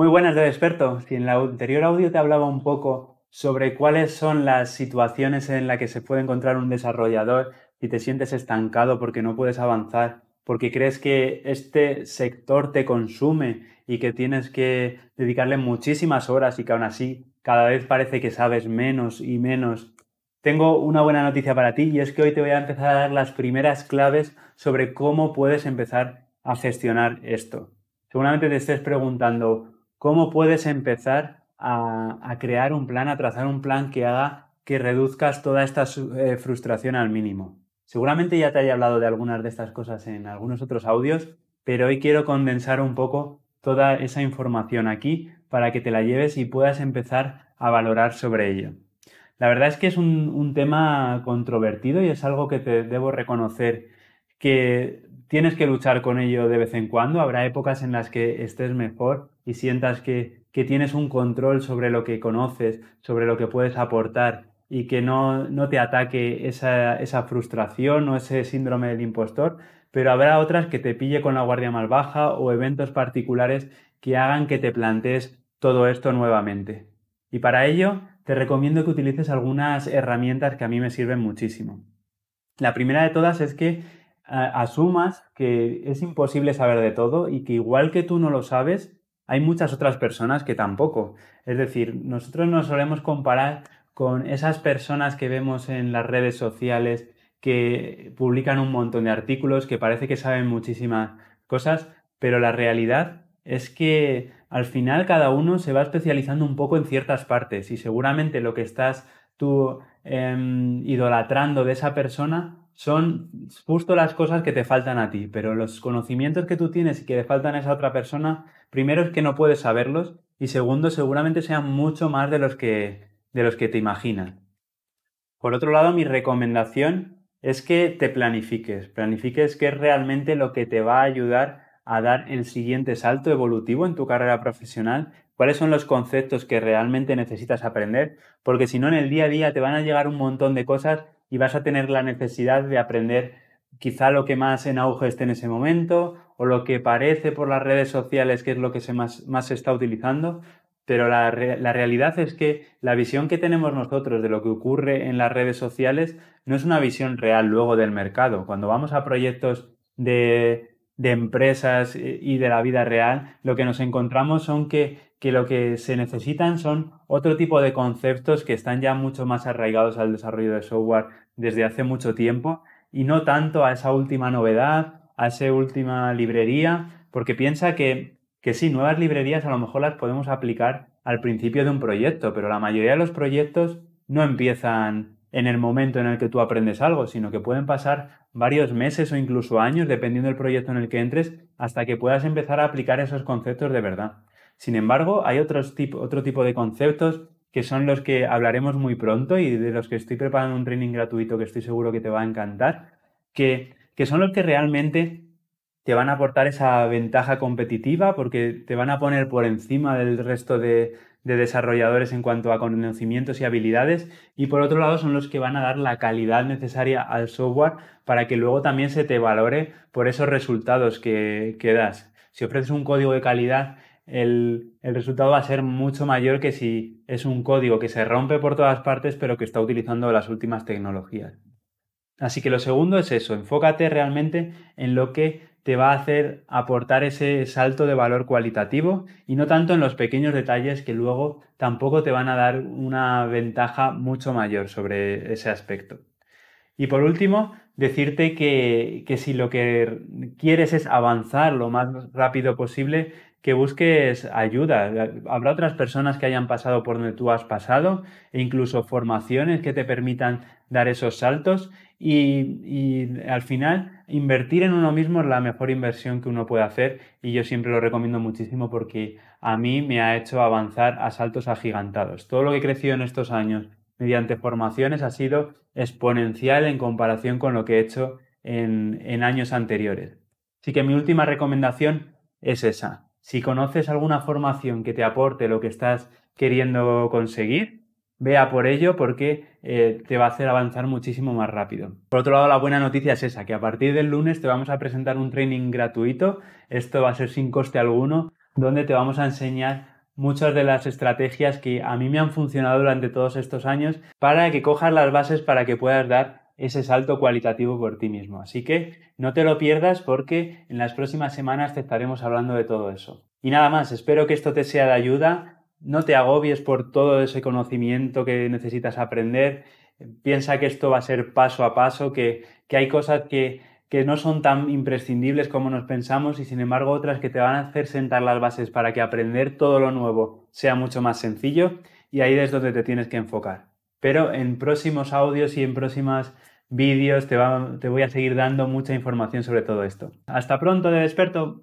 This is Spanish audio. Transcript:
Muy buenas de experto. Si en el anterior audio te hablaba un poco sobre cuáles son las situaciones en las que se puede encontrar un desarrollador y te sientes estancado porque no puedes avanzar, porque crees que este sector te consume y que tienes que dedicarle muchísimas horas y que aún así cada vez parece que sabes menos y menos. Tengo una buena noticia para ti y es que hoy te voy a empezar a dar las primeras claves sobre cómo puedes empezar a gestionar esto. Seguramente te estés preguntando, ¿Cómo puedes empezar a, crear un plan, a trazar un plan que haga que reduzcas toda esta eh, frustración al mínimo? Seguramente ya te haya hablado de algunas de estas cosas en algunos otros audios, pero hoy quiero condensar un poco toda esa información aquí para que te la lleves y puedas empezar a valorar sobre ello. La verdad es que es un, un, tema controvertido y es algo que te debo reconocer que tienes que luchar con ello de vez en cuando. Habrá épocas en las que estés mejor y sientas que, tienes un control sobre lo que conoces, sobre lo que puedes aportar y que no, te ataque esa, esa, frustración o ese síndrome del impostor, pero habrá otras que te pille con la guardia más baja o eventos particulares que hagan que te plantees todo esto nuevamente. Y para ello, te recomiendo que utilices algunas herramientas que a mí me sirven muchísimo. La primera de todas es que eh, asumas que es imposible saber de todo y que igual que tú no lo sabes, hay muchas otras personas que tampoco. Es decir, nosotros nos solemos comparar con esas personas que vemos en las redes sociales que publican un montón de artículos, que parece que saben muchísimas cosas, pero la realidad es que al final cada uno se va especializando un poco en ciertas partes y seguramente lo que estás tú em, idolatrando de esa persona son justo las cosas que te faltan a ti, pero los conocimientos que tú tienes y que le faltan a esa otra persona, primero es que no puedes saberlos y segundo, seguramente sean mucho más de los que, de los que te imaginas. Por otro lado, mi recomendación es que te planifiques, planifiques qué es realmente lo que te va a ayudar a dar el siguiente salto evolutivo en tu carrera profesional, cuáles son los conceptos que realmente necesitas aprender, porque si no en el día a día te van a llegar un montón de cosas y vas a tener la necesidad de aprender quizá lo que más en auge esté en ese momento o lo que parece por las redes sociales que es lo que se más, más se está utilizando, pero la, realidad es que la visión que tenemos nosotros de lo que ocurre en las redes sociales no es una visión real luego del mercado. Cuando vamos a proyectos de empresas eh, y de la vida real, lo que nos encontramos son que que lo que se necesitan son otro tipo de conceptos que están ya mucho más arraigados al desarrollo de software desde hace mucho tiempo y no tanto a esa última novedad, a esa última librería, porque piensa que, que sí, nuevas librerías a lo mejor las podemos aplicar al principio de un proyecto, pero la mayoría de los proyectos no empiezan en el momento en el que tú aprendes algo, sino que pueden pasar varios meses o incluso años, dependiendo del proyecto en el que entres, hasta que puedas empezar a aplicar esos conceptos de verdad. Sin embargo, hay otros otro tipo de conceptos que son los que hablaremos muy pronto y de los que estoy preparando un training gratuito que estoy seguro que te va a encantar, que, son los que realmente te van a aportar esa ventaja competitiva porque te van a poner por encima del resto de, desarrolladores en cuanto a conocimientos y habilidades y por otro lado son los que van a dar la calidad necesaria al software para que luego también se te valore por esos resultados que, que das. Si ofreces un código de calidad el, resultado va a ser mucho mayor que si es un código que se rompe por todas partes, pero que está utilizando las últimas tecnologías. Así que lo segundo es eso, enfócate realmente en lo que te va a hacer aportar ese salto de valor cualitativo y no tanto en los pequeños detalles que luego tampoco te van a dar una ventaja mucho mayor sobre ese aspecto. Y por último, decirte que, si lo que quieres es avanzar lo más rápido posible, que busques ayuda. Habrá otras personas que hayan pasado por donde tú has pasado e incluso formaciones que te permitan dar esos saltos y, y al final invertir en uno mismo es la mejor inversión que uno puede hacer y yo siempre lo recomiendo muchísimo porque a mí me ha hecho avanzar a saltos agigantados. Todo lo que he crecido en estos años mediante formaciones ha sido exponencial en comparación con lo que he hecho en, años anteriores. Así que mi última recomendación es esa. Si conoces alguna formación que te aporte lo que estás queriendo conseguir, vea por ello porque eh, te va a hacer avanzar muchísimo más rápido. Por otro lado, la buena noticia es esa, que a partir del lunes te vamos a presentar un training gratuito, esto va a ser sin coste alguno, donde te vamos a enseñar muchas de las estrategias que a mí me han funcionado durante todos estos años para que cojas las bases para que puedas dar ese salto cualitativo por ti mismo. Así que no te lo pierdas porque en las próximas semanas te estaremos hablando de todo eso. Y nada más, espero que esto te sea de ayuda. No te agobies por todo ese conocimiento que necesitas aprender. Piensa que esto va a ser paso a paso, que, que hay cosas que que no son tan imprescindibles como nos pensamos y sin embargo otras que te van a hacer sentar las bases para que aprender todo lo nuevo sea mucho más sencillo y ahí es donde te tienes que enfocar. Pero en próximos audios y en próximas vídeos te, voy a seguir dando mucha información sobre todo esto. Hasta pronto de Desperto!